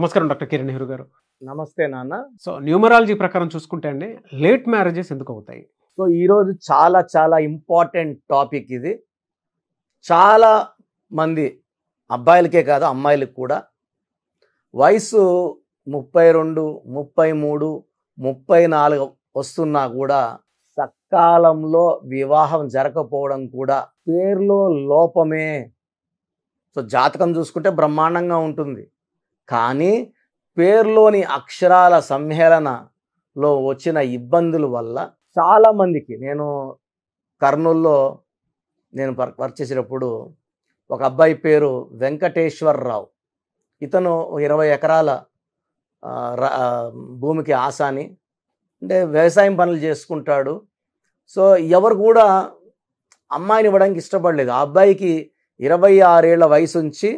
నమస్కారం డాక్టర్ కిరణ్ నెహ్రూ గారు నమస్తే నాన్న సో న్యూమరాలజీ ప్రకారం చూసుకుంటే అండి లేట్ మ్యారేజెస్ ఎందుకు అవుతాయి సో ఈరోజు చాలా చాలా ఇంపార్టెంట్ టాపిక్ ఇది చాలా మంది అబ్బాయిలకే కాదు అమ్మాయిలకు కూడా వయసు ముప్పై రెండు ముప్పై మూడు ముప్పై నాలుగు వస్తున్నా కూడా సకాలంలో వివాహం జరగకపోవడం కూడా పేర్లో లోపమే సో జాతకం చూసుకుంటే బ్రహ్మాండంగా ఉంటుంది కానీ పేర్లోని అక్షరాల సమ్మేళనలో వచ్చిన ఇబ్బందుల వల్ల చాలామందికి నేను కర్నూల్లో నేను వర్క్ చేసేటప్పుడు ఒక అబ్బాయి పేరు వెంకటేశ్వరరావు ఇతను ఇరవై ఎకరాల భూమికి ఆసాని అంటే వ్యవసాయం పనులు చేసుకుంటాడు సో ఎవరు కూడా అమ్మాయిని ఇవ్వడానికి ఇష్టపడలేదు ఆ అబ్బాయికి ఇరవై ఆరేళ్ల వయసు నుంచి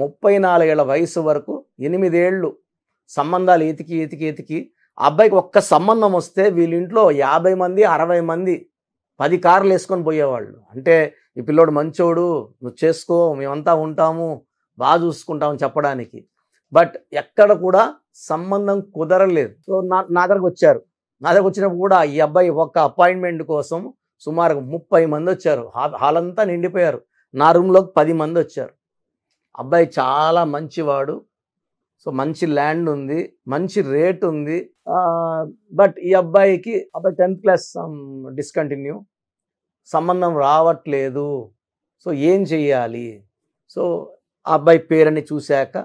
ముప్పై నాలుగేళ్ల వయసు వరకు ఎనిమిదేళ్ళు సంబంధాలు ఎతికి ఎతికి ఎతికి అబ్బాయికి ఒక్క సంబంధం వస్తే వీళ్ళింట్లో యాభై మంది అరవై మంది పది కార్లు వేసుకొని పోయేవాళ్ళు అంటే ఈ పిల్లోడు మంచోడు నువ్వు చేసుకో మేమంతా ఉంటాము బాగా చూసుకుంటాము చెప్పడానికి బట్ ఎక్కడ కూడా సంబంధం కుదరలేదు సో నా దగ్గరకు వచ్చారు నా దగ్గర వచ్చినప్పుడు కూడా ఈ అబ్బాయి ఒక్క అపాయింట్మెంట్ కోసం సుమారు ముప్పై మంది వచ్చారు హాల్ అంతా నిండిపోయారు నా రూమ్లోకి పది మంది వచ్చారు అబ్బాయి చాలా మంచివాడు సో మంచి ల్యాండ్ ఉంది మంచి రేట్ ఉంది బట్ ఈ అబ్బాయికి అబ్బాయి టెన్త్ క్లాస్ డిస్కంటిన్యూ సంబంధం రావట్లేదు సో ఏం చెయ్యాలి సో ఆ అబ్బాయి పేరుని చూశాక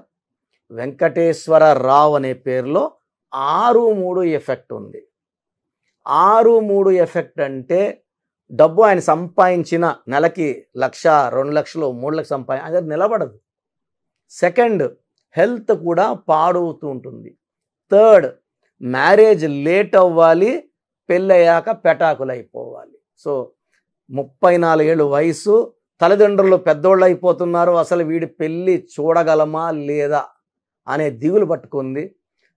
వెంకటేశ్వర రావు అనే పేరులో ఆరు మూడు ఎఫెక్ట్ ఉంది ఆరు మూడు ఎఫెక్ట్ అంటే డబ్బు ఆయన సంపాదించిన నెలకి లక్ష రెండు లక్షలు మూడు లక్షలు సంపాదించ అది నిలబడదు సెకండ్ హెల్త్ కూడా పాడవుతూ ఉంటుంది థర్డ్ మ్యారేజ్ లేట్ అవ్వాలి పెళ్ళయ్యాక పెటాకులు అయిపోవాలి సో ముప్పై నాలుగేళ్ళు వయసు తల్లిదండ్రులు పెద్దోళ్ళు అయిపోతున్నారు అసలు వీడి పెళ్ళి చూడగలమా లేదా అనే దిగులు పట్టుకుంది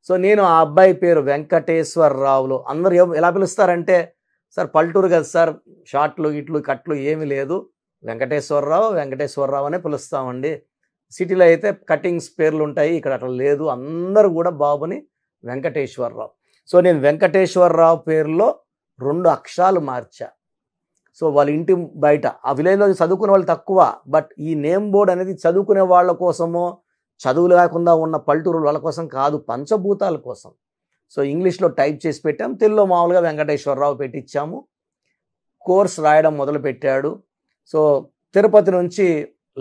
సో నేను ఆ అబ్బాయి పేరు వెంకటేశ్వరరావులు అందరు ఎలా పిలుస్తారంటే సార్ పల్లెటూరు కదా సార్ షార్ట్లు ఇట్లు కట్లు ఏమీ లేదు వెంకటేశ్వరరావు వెంకటేశ్వరరావు అనే పిలుస్తామండి సిటీలో అయితే కటింగ్స్ పేర్లు ఉంటాయి ఇక్కడ అట్లా లేదు అందరూ కూడా బాబుని వెంకటేశ్వరరావు సో నేను వెంకటేశ్వరరావు పేరులో రెండు అక్షరాలు మార్చా సో వాళ్ళ ఇంటి బయట ఆ విలేజ్లో చదువుకునే వాళ్ళు తక్కువ బట్ ఈ నేమ్ బోర్డ్ అనేది చదువుకునే వాళ్ళ కోసమో చదువులు కాకుండా ఉన్న పల్లెటూరు వాళ్ళ కోసం కాదు పంచభూతాల కోసం సో ఇంగ్లీష్లో టైప్ చేసి పెట్టాము తెలుగులో మామూలుగా వెంకటేశ్వరరావు పెట్టించాము కోర్స్ రాయడం మొదలుపెట్టాడు సో తిరుపతి నుంచి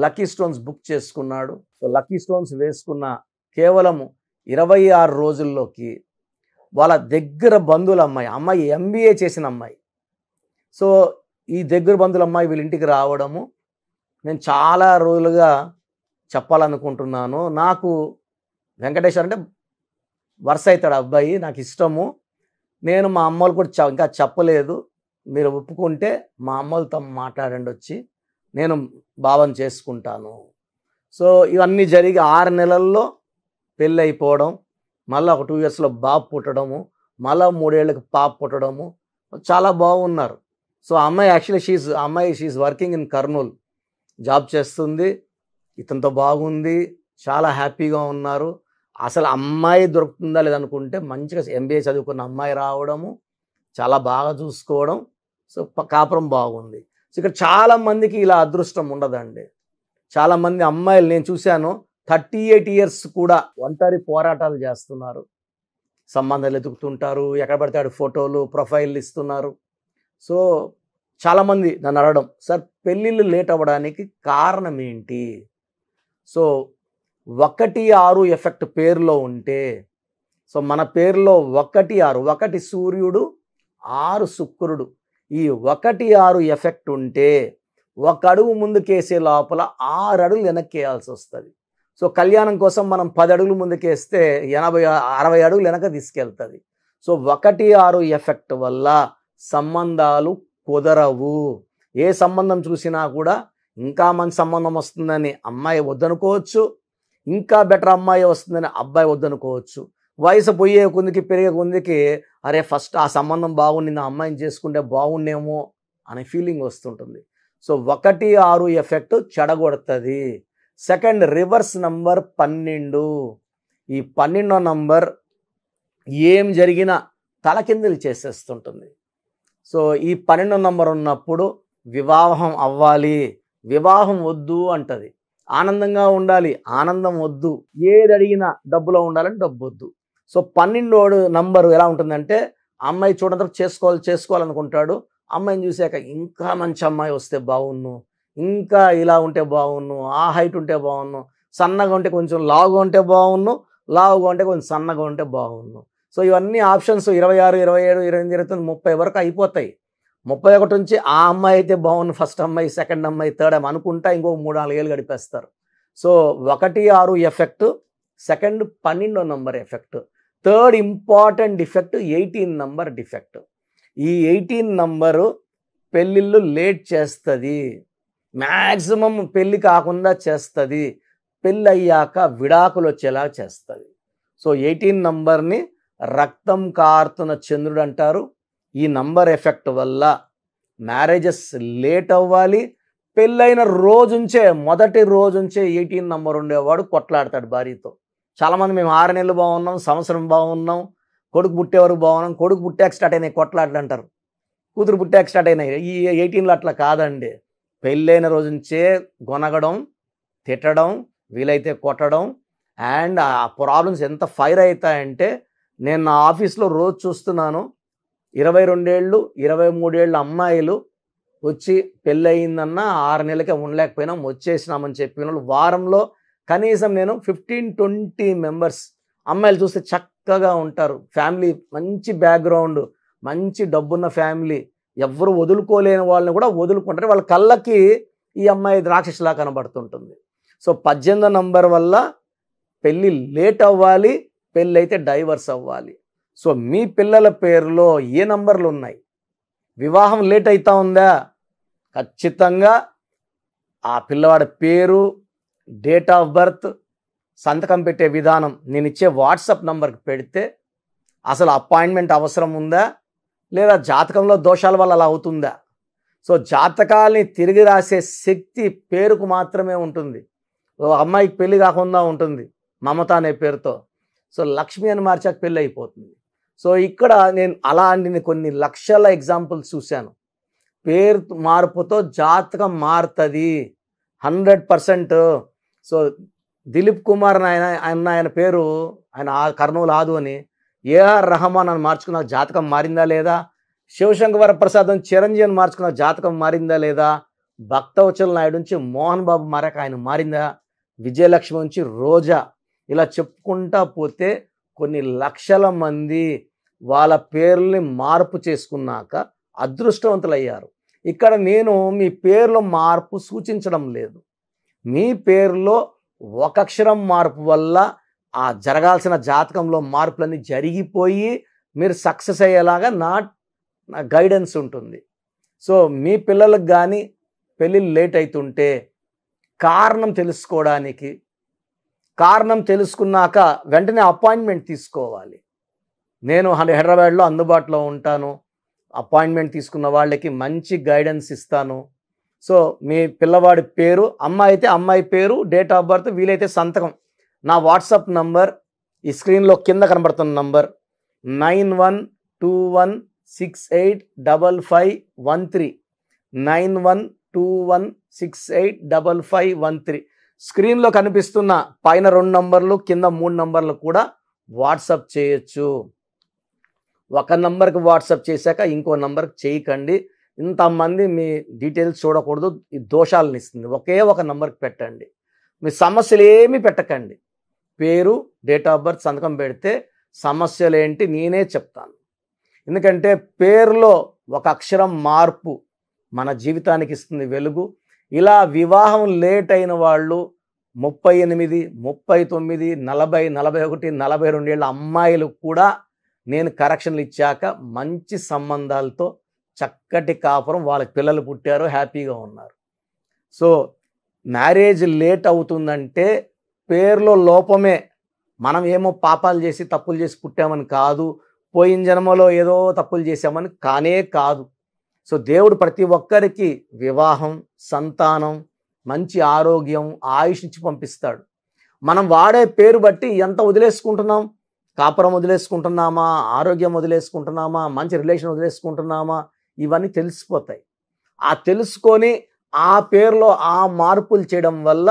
లక్కీ స్టోన్స్ బుక్ చేసుకున్నాడు సో లక్కీ స్టోన్స్ వేసుకున్న కేవలం ఇరవై ఆరు రోజుల్లోకి వాళ్ళ దగ్గర బంధువుల అమ్మాయి అమ్మాయి ఎంబీఏ చేసిన అమ్మాయి సో ఈ దగ్గర బంధువుల అమ్మాయి వీళ్ళ ఇంటికి రావడము నేను చాలా రోజులుగా చెప్పాలనుకుంటున్నాను నాకు వెంకటేశ్వర్ అంటే వరుస అవుతాడు అబ్బాయి నాకు ఇష్టము నేను మా అమ్మలు కూడా ఇంకా చెప్పలేదు మీరు ఒప్పుకుంటే మా అమ్మలతో మాట్లాడండి వచ్చి నేను భావం చేసుకుంటాను సో ఇవన్నీ జరిగి ఆరు నెలల్లో పెళ్ళి అయిపోవడం మళ్ళీ ఒక టూ ఇయర్స్లో బాబు పుట్టడము మళ్ళీ మూడేళ్ళకి పాప పుట్టడము చాలా బాగున్నారు సో అమ్మాయి యాక్చువల్లీ షీస్ అమ్మాయి she's working in Kurnool job చేస్తుంది ఇతనితో బాగుంది చాలా హ్యాపీగా ఉన్నారు అసలు అమ్మాయి దొరుకుతుందా లేదనుకుంటే మంచిగా ఎంబీఏ చదువుకున్న అమ్మాయి రావడము చాలా బాగా చూసుకోవడం సో కాపురం బాగుంది సో ఇక్కడ చాలామందికి ఇలా అదృష్టం ఉండదండి చాలామంది అమ్మాయిలు నేను చూశాను థర్టీ ఎయిట్ ఇయర్స్ కూడా ఒంటరి పోరాటాలు చేస్తున్నారు సంబంధాలు ఎదుగుతుంటారు ఎక్కడ పడితే ఫోటోలు ప్రొఫైల్ ఇస్తున్నారు సో చాలామంది నన్ను అడగడం సార్ పెళ్ళిళ్ళు లేట్ అవ్వడానికి కారణం ఏంటి సో ఒకటి ఆరు ఎఫెక్ట్ పేరులో ఉంటే సో మన పేరులో ఒకటి ఆరు ఒకటి సూర్యుడు ఆరు శుక్రుడు ఈ ఒకటి ఆరు ఎఫెక్ట్ ఉంటే ఒక అడుగు ముందుకేసే లోపల ఆరు అడుగులు వెనక్కేయాల్సి వస్తుంది సో కళ్యాణం కోసం మనం పది అడుగులు ముందుకేస్తే ఎనభై అరవై అడుగులు వెనక తీసుకెళ్తుంది సో ఒకటి ఆరు ఎఫెక్ట్ వల్ల సంబంధాలు కుదరవు ఏ సంబంధం చూసినా కూడా ఇంకా మంచి సంబంధం వస్తుందని అమ్మాయి వద్దనుకోవచ్చు ఇంకా బెటర్ అమ్మాయి వస్తుందని అబ్బాయి వద్దనుకోవచ్చు వయసు పోయే కొందికి పెరిగే కొందికి అరే ఫస్ట్ ఆ సంబంధం బాగుంది ఆ అమ్మాయిని చేసుకుంటే బాగుండేమో అనే ఫీలింగ్ వస్తుంటుంది సో ఒకటి ఆరు ఎఫెక్ట్ చెడగొడుతుంది సెకండ్ రివర్స్ నంబర్ పన్నెండు ఈ పన్నెండో నంబర్ ఏం జరిగినా తలకిందులు చేసేస్తుంటుంది సో ఈ పన్నెండో నంబర్ ఉన్నప్పుడు వివాహం అవ్వాలి వివాహం వద్దు అంటది ఆనందంగా ఉండాలి ఆనందం వద్దు ఏది అడిగినా డబ్బులో ఉండాలని డబ్బు వద్దు సో పన్నెండోడు నంబరు ఎలా ఉంటుందంటే అమ్మాయి చూడంత చేసుకోవాలి చేసుకోవాలనుకుంటాడు అమ్మాయిని చూశాక ఇంకా మంచి అమ్మాయి వస్తే బాగున్ను ఇంకా ఇలా ఉంటే బాగున్ను ఆ హైట్ ఉంటే బాగున్ను సన్నగా ఉంటే కొంచెం లావుగా ఉంటే బాగున్ను లావుగా ఉంటే కొంచెం సన్నగా ఉంటే బాగున్ను సో ఇవన్నీ ఆప్షన్స్ ఇరవై ఆరు ఇరవై ఏడు ఇరవై ఎనిమిది ఇరవై ముప్పై వరకు అయిపోతాయి ముప్పై ఒకటి నుంచి ఆ అమ్మాయి అయితే బాగుంది ఫస్ట్ అమ్మాయి సెకండ్ అమ్మాయి థర్డ్ అమ్మాయి అనుకుంటా ఇంకో మూడు నాలుగు ఏళ్ళు గడిపేస్తారు సో ఒకటి ఆరు ఎఫెక్ట్ సెకండ్ పన్నెండో number effect third important defect eighteen number defect ఈ ఎయిటీన్ నంబరు పెళ్ళిళ్ళు లేట్ చేస్తుంది మ్యాక్సిమం పెళ్ళి కాకుండా చేస్తుంది పెళ్ళి అయ్యాక విడాకులు వచ్చేలా చేస్తుంది సో ఎయిటీన్ నంబర్ని రక్తం కారుతున్న చంద్రుడు అంటారు ఈ నంబర్ ఎఫెక్ట్ వల్ల మ్యారేజెస్ లేట్ అవ్వాలి పెళ్ళైన రోజుంచే మొదటి రోజుంచే ఎయిటీన్ నంబర్ ఉండేవాడు కొట్లాడతాడు భార్యతో చాలామంది మేము ఆరు నెలలు బాగున్నాం సంవత్సరం బాగున్నాం కొడుకు పుట్టేవారు బాగున్నాం కొడుకు పుట్టాక స్టార్ట్ అయినాయి కొట్లాటలు అంటారు కూతురు పుట్టాక స్టార్ట్ అయినాయి ఈ ఎయిటీన్లో అట్లా కాదండి పెళ్ళైన రోజు నుంచే గొనగడం తిట్టడం వీలైతే కొట్టడం అండ్ ఆ ప్రాబ్లమ్స్ ఎంత ఫైర్ అవుతాయంటే నేను నా ఆఫీస్లో రోజు చూస్తున్నాను ఇరవై రెండేళ్ళు ఇరవై మూడేళ్ళు అమ్మాయిలు వచ్చి పెళ్ళయిందన్నా ఆరు నెలలకే ఉండలేకపోయినాం వచ్చేసినామని చెప్పిన వాళ్ళు వారంలో కనీసం నేను ఫిఫ్టీన్ ట్వంటీ మెంబర్స్ అమ్మాయిలు చూస్తే చక్కగా ఉంటారు ఫ్యామిలీ మంచి బ్యాక్గ్రౌండ్ మంచి డబ్బున్న ఫ్యామిలీ ఎవరు వదులుకోలేని వాళ్ళని కూడా వదులుకుంటారు వాళ్ళ కళ్ళకి ఈ అమ్మాయి రాక్షసులా కనబడుతుంటుంది సో పద్దెనిమిది నంబర్ వల్ల పెళ్ళి లేట్ అవ్వాలి పెళ్ళి అయితే డైవర్స్ అవ్వాలి సో మీ పిల్లల పేరులో ఏ నంబర్లు ఉన్నాయి వివాహం లేట్ అవుతా ఉందా ఖచ్చితంగా ఆ పిల్లవాడి పేరు డేట్ ఆఫ్ బర్త్ సంతకం పెట్టే విధానం నేను ఇచ్చే వాట్సాప్ నంబర్కి పెడితే అసలు అపాయింట్మెంట్ అవసరం ఉందా లేదా జాతకంలో దోషాల వల్ల అలా అవుతుందా సో జాతకాల్ని తిరిగి రాసే శక్తి పేరుకు మాత్రమే ఉంటుంది ఓ అమ్మాయికి పెళ్లి కాకుండా ఉంటుంది మమత అనే పేరుతో సో లక్ష్మి అని మార్చాక పెళ్ళి అయిపోతుంది సో ఇక్కడ నేను అలాంటి కొన్ని లక్షల ఎగ్జాంపుల్స్ చూశాను పేరు మార్పుతో జాతకం మారుతుంది hundred percent so Dilip Kumar ఆయన ఆయన ఆయన పేరు ఆయన కర్నూలు ఆదు అని ఏఆర్ రహమాన్ అని మార్చుకున్న జాతకం మారిందా లేదా శివశంకర్ వరప్రసాద్ అని చిరంజీవిని మార్చుకున్న జాతకం మారిందా లేదా భక్తవచల నాయుడు నుంచి మోహన్ బాబు మారాక ఆయన మారిందా విజయలక్ష్మి నుంచి రోజా ఇలా చెప్పుకుంటా పోతే కొన్ని లక్షల మంది వాళ్ళ పేర్లని మార్పు చేసుకున్నాక అదృష్టవంతులయ్యారు ఇక్కడ నేను మీ పేర్ల మార్పు సూచించడం లేదు మీ పేరులో ఒక అక్షరం మార్పు వల్ల ఆ జరగాల్సిన జాతకంలో మార్పులన్నీ జరిగిపోయి మీరు సక్సెస్ అయ్యేలాగా నా గైడెన్స్ ఉంటుంది సో మీ పిల్లలకు కానీ పెళ్ళి లేట్ అవుతుంటే కారణం తెలుసుకోవడానికి కారణం తెలుసుకున్నాక వెంటనే అపాయింట్మెంట్ తీసుకోవాలి నేను హైదరాబాద్లో అందుబాటులో ఉంటాను అపాయింట్మెంట్ తీసుకున్న వాళ్ళకి మంచి గైడెన్స్ ఇస్తాను సో మీ పిల్లవాడి పేరు అమ్మాయి అయితే అమ్మాయి పేరు డేట్ ఆఫ్ బర్త్ వీలైతే సంతకం నా వాట్సాప్ నంబర్ ఈ స్క్రీన్లో కింద కనబడుతున్న number nine one two one six eight double five one three nine one two one six eight double five one three స్క్రీన్లో కనిపిస్తున్న పైన రెండు నంబర్లు కింద మూడు నంబర్లు కూడా వాట్సాప్ చేయొచ్చు ఒక నంబర్కి వాట్సాప్ చేశాక ఇంకో నంబర్కి చేయకండి ఇంతమంది మీ డీటెయిల్స్ చూడకూడదు ఈ దోషాలను ఇస్తుంది ఒకే ఒక నెంబర్కి పెట్టండి మీ సమస్యలు ఏమీ పెట్టకండి పేరు డేట్ ఆఫ్ బర్త్ సంతకం పెడితే సమస్యలు ఏంటి నేనే చెప్తాను ఎందుకంటే పేరులో ఒక అక్షరం మార్పు మన జీవితానికి ఇస్తుంది వెలుగు ఇలా వివాహం లేట్ అయిన వాళ్ళు ముప్పై ఎనిమిది ముప్పై తొమ్మిది నలభై నలభై ఒకటి నలభై రెండేళ్ళ అమ్మాయిలు కూడా నేను కరెక్షన్లు ఇచ్చాక మంచి సంబంధాలతో చక్కటి కాపురం వాళ్ళకి పిల్లలు పుట్టారు హ్యాపీగా ఉన్నారు సో మ్యారేజ్ లేట్ అవుతుందంటే పేర్లో లోపమే మనం ఏమో పాపాలు చేసి తప్పులు చేసి పుట్టామని కాదు పోయిన జన్మలో ఏదో తప్పులు చేశామని కానే కాదు సో దేవుడు ప్రతి ఒక్కరికి వివాహం సంతానం మంచి ఆరోగ్యం ఆయుష్ పంపిస్తాడు మనం వాడే పేరు బట్టి ఎంత వదిలేసుకుంటున్నాం కాపురం వదిలేసుకుంటున్నామా ఆరోగ్యం వదిలేసుకుంటున్నామా మంచి రిలేషన్ వదిలేసుకుంటున్నామా ఇవన్నీ తెలిసిపోతాయి ఆ తెలుసుకొని ఆ పేరులో ఆ మార్పులు చేయడం వల్ల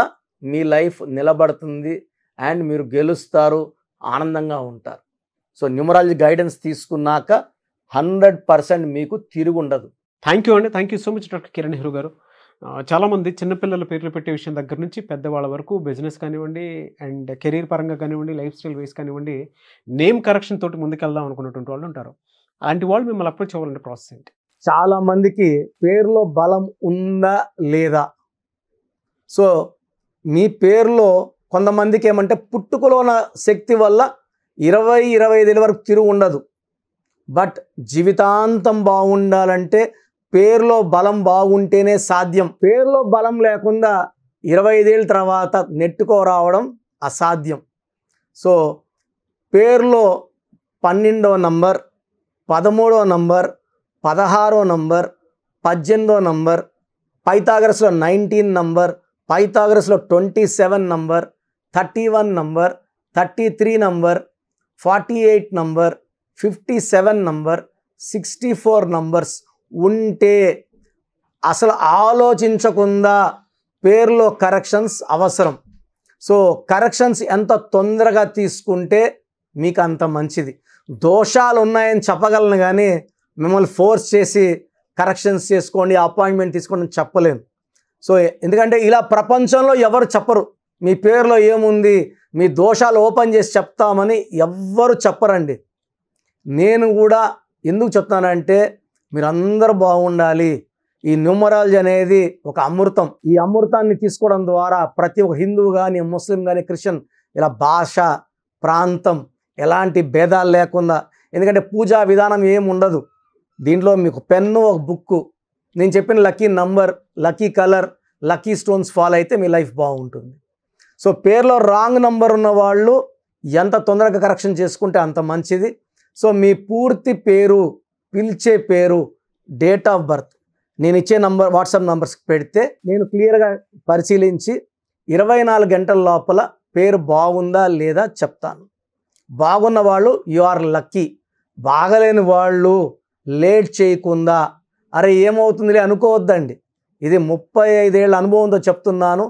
మీ లైఫ్ నిలబడుతుంది అండ్ మీరు గెలుస్తారు ఆనందంగా ఉంటారు సో న్యూమరాలజీ గైడెన్స్ తీసుకున్నాక హండ్రెడ్ పర్సెంట్ మీకు తిరిగి ఉండదు థ్యాంక్ యూ అండి thank you so much doctor Kiran Nehru గారు చాలామంది చిన్నపిల్లల పేర్లు పెట్టే విషయం దగ్గర నుంచి పెద్దవాళ్ళ వరకు బిజినెస్ కానివ్వండి అండ్ కెరీర్ పరంగా కానివ్వండి లైఫ్ స్టైల్ వైస్ కానివ్వండి నేమ్ కరెక్షన్ తోటి ముందుకెళ్దాం అనుకున్నటువంటి వాళ్ళు ఉంటారు అలాంటి వాళ్ళు మిమ్మల్ని అప్రోచ్ అవ్వాలంటే ప్రాసెస్ ఏంటి చాలా మందికి పేరులో బలం ఉందా లేదా సో మీ పేరులో కొంతమందికి ఏమంటే పుట్టుకలోన శక్తి వల్ల ఇరవై ఇరవై ఐదేళ్ళ వరకు తిరుగు ఉండదు బట్ జీవితాంతం బాగుండాలంటే పేరులో బలం బాగుంటేనే సాధ్యం పేరులో బలం లేకుండా ఇరవై ఐదేళ్ళ తర్వాత నెట్టుకో రావడం అసాధ్యం సో పేర్లో పన్నెండవ నంబర్ పదమూడవ నంబర్ పదహారో నంబర్ పద్దెనిమిదో నంబర్ పైథాగరస్లో నైన్టీన్ నంబర్ పైథాగరస్లో twenty seven number thirty one number thirty three number forty eight number fifty seven number sixty four numbers ఉంటే అసలు ఆలోచించకుండా పేర్లో కరెక్షన్స్ అవసరం సో కరెక్షన్స్ ఎంత తొందరగా తీసుకుంటే మీకు అంత మంచిది దోషాలు ఉన్నాయని చెప్పగలను కానీ మిమ్మల్ని ఫోర్స్ చేసి కరెక్షన్స్ చేసుకోండి అపాయింట్మెంట్ తీసుకోండి చెప్పలేను సో ఎందుకంటే ఇలా ప్రపంచంలో ఎవరు చెప్పరు మీ పేరులో ఏముంది మీ దోషాలు ఓపెన్ చేసి చెప్తామని ఎవ్వరు చెప్పరండి నేను కూడా ఎందుకు చెప్తానంటే మీరందరూ బాగుండాలి ఈ న్యూమరాలజీ అనేది ఒక అమృతం ఈ అమృతాన్ని తీసుకోవడం ద్వారా ప్రతి ఒక్క హిందువు కానీ ముస్లిం కానీ క్రిస్టియన్ ఇలా భాష ప్రాంతం ఎలాంటి భేదాలు లేకుండా ఎందుకంటే పూజా విధానం ఏముండదు ఉండదు దీంట్లో మీకు పెన్ను ఒక బుక్కు నేను చెప్పిన lucky number lucky colour lucky stones fall అయితే మీ లైఫ్ బాగుంటుంది సో పేర్లో రాంగ్ నంబర్ ఉన్న వాళ్ళు ఎంత తొందరగా కరెక్షన్ చేసుకుంటే అంత మంచిది సో మీ పూర్తి పేరు పిలిచే పేరు డేట్ ఆఫ్ బర్త్ నేను ఇచ్చే నంబర్ వాట్సాప్ నంబర్స్కి పెడితే నేను క్లియర్గా పరిశీలించి ఇరవై నాలుగు గంటల లోపల పేరు బాగుందా లేదా చెప్తాను బాగున్న వాళ్ళు యు ఆర్ లక్కీ బాగలేని వాళ్ళు లేట్ చేయకుండా అరే ఏమవుతుందిలే అనుకోవద్దండి ఇది ముప్పై ఐదేళ్ళ అనుభవంతో చెప్తున్నాను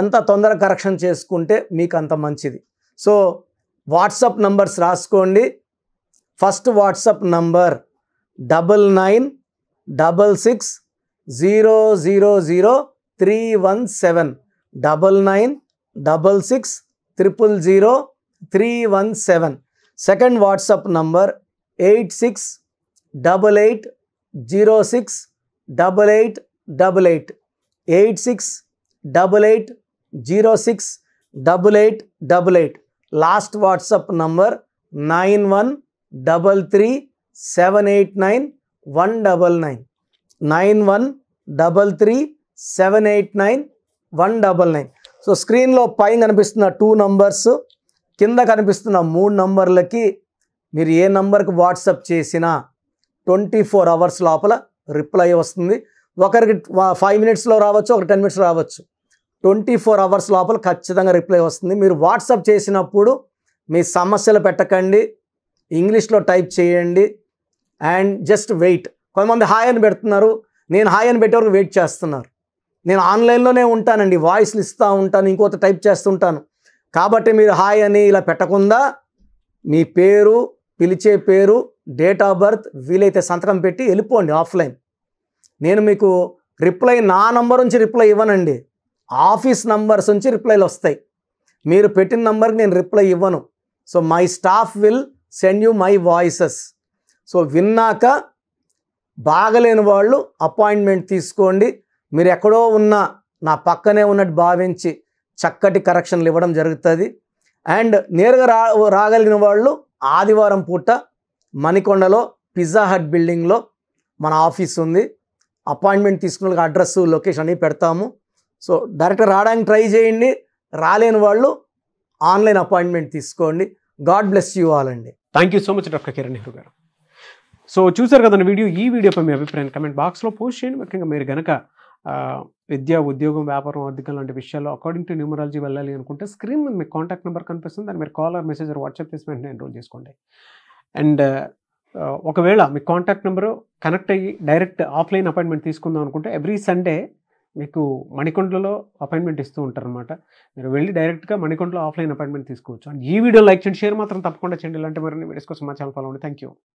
ఎంత తొందర కరెక్షన్ చేసుకుంటే మీకు అంత మంచిది సో వాట్సాప్ నంబర్స్ రాసుకోండి first WhatsApp number double nine double six zero zero zero three one seven double nine double six triple zero three one seven second WhatsApp number eight six double eight zero six double eight double eight eight six double eight zero six double eight double eight last WhatsApp number nine one double three seven eight nine one double nine nine one double three seven eight nine one double nine so స్క్రీన్లో పైన కనిపిస్తున్న two numbers కింద కనిపిస్తున్న మూడు నంబర్లకి మీరు ఏ నంబర్కి WhatsApp చేసినా twenty four hours లోపల రిప్లై వస్తుంది ఒకరికి ఫైవ్ మినిట్స్లో రావచ్చు ఒక టెన్ మినిట్స్లో రావచ్చు ట్వంటీ ఫోర్ అవర్స్ లోపల ఖచ్చితంగా రిప్లై వస్తుంది మీరు వాట్సాప్ చేసినప్పుడు మీ సమస్యలు పెట్టకండి ఇంగ్లీష్లో టైప్ చేయండి అండ్ జస్ట్ వెయిట్ కొంతమంది హాయ్ అని పెడుతున్నారు నేను హాయ్ అని పెట్టే వరకు వెయిట్ చేస్తున్నారు నేను ఆన్లైన్లోనే ఉంటానండి వాయిస్లు ఇస్తూ ఉంటాను ఇంకోత టైప్ చేస్తుంటాను కాబట్టి మీరు హాయ్ అని ఇలా పెట్టకుండా మీ పేరు పిలిచే పేరు డేట్ ఆఫ్ బర్త్ వీలైతే సంతకం పెట్టి వెళ్ళిపోండి ఆఫ్లైన్ నేను మీకు రిప్లై నా నంబర్ నుంచి రిప్లై ఇవ్వనండి ఆఫీస్ నంబర్స్ నుంచి రిప్లైలు వస్తాయి మీరు పెట్టిన నంబర్కి నేను రిప్లై ఇవ్వను so my staff will send you my voices so విన్నాక బాగలేని వాళ్ళు అపాయింట్మెంట్ తీసుకోండి మీరు ఎక్కడో ఉన్న నా పక్కనే ఉన్నట్టు భావించి చక్కటి కరెక్షన్లు ఇవ్వడం జరుగుతుంది అండ్ నేరుగా రా రాగలిగిన వాళ్ళు ఆదివారం పూట మణికొండలో పిజ్జా హట్ బిల్డింగ్లో మన ఆఫీస్ ఉంది అపాయింట్మెంట్ తీసుకున్న అడ్రస్ లొకేషన్ అన్నీ పెడతాము సో డైరెక్ట్ రావడానికి ట్రై చేయండి రాలేని వాళ్ళు ఆన్లైన్ అపాయింట్మెంట్ తీసుకోండి గాడ్ బ్లెస్ యూ ఆల్ అండి thank you so much doctor Kiran Nehru గారు సో చూసారు కదా వీడియో ఈ వీడియోపై మీ అభిప్రాయం కమెంట్ బాక్స్లో పోస్ట్ చేయండి ముఖ్యంగా మీరు కనుక విద్య ఉద్యోగం వ్యాపారం అధికం లాంటి విషయాల్లో అకార్డింగ్ టు న్యూమరాలజీ వెళ్ళాలి అనుకుంటే స్క్రీన్ మీద మీకు కాంటాక్ట్ నెంబర్ కనిపిస్తుంది దాన్ని మీరు కాల్ ఆర్ మెసేజ్ వాట్సాప్ చేసి వెంటనే ఎన్రోల్ చేసుకోండి అండ్ ఒకవేళ మీ కాంటాక్ట్ నెంబరు కనెక్ట్ అయ్యి డైరెక్ట్ ఆఫ్లైన్ అపాయింట్మెంట్ తీసుకుందాం అనుకుంటే ఎవ్రీ సండే మీకు మణికొండలో అపాయింట్మెంట్ ఇస్తూ ఉంటారనమాట మీరు వెళ్ళి డైరెక్ట్గా మణికొండలో ఆఫ్లైన్ అపాయింట్మెంట్ తీసుకోవచ్చు అండ్ ఈ వీడియో లైక్ చేయండి షేర్ మాత్రం తప్పకుండా చేయండి ఇలాంటి మరిన్ని వీడియోస్ కోసం మా ఛానల్ ఫాలో అండి థ్యాంక్ యూ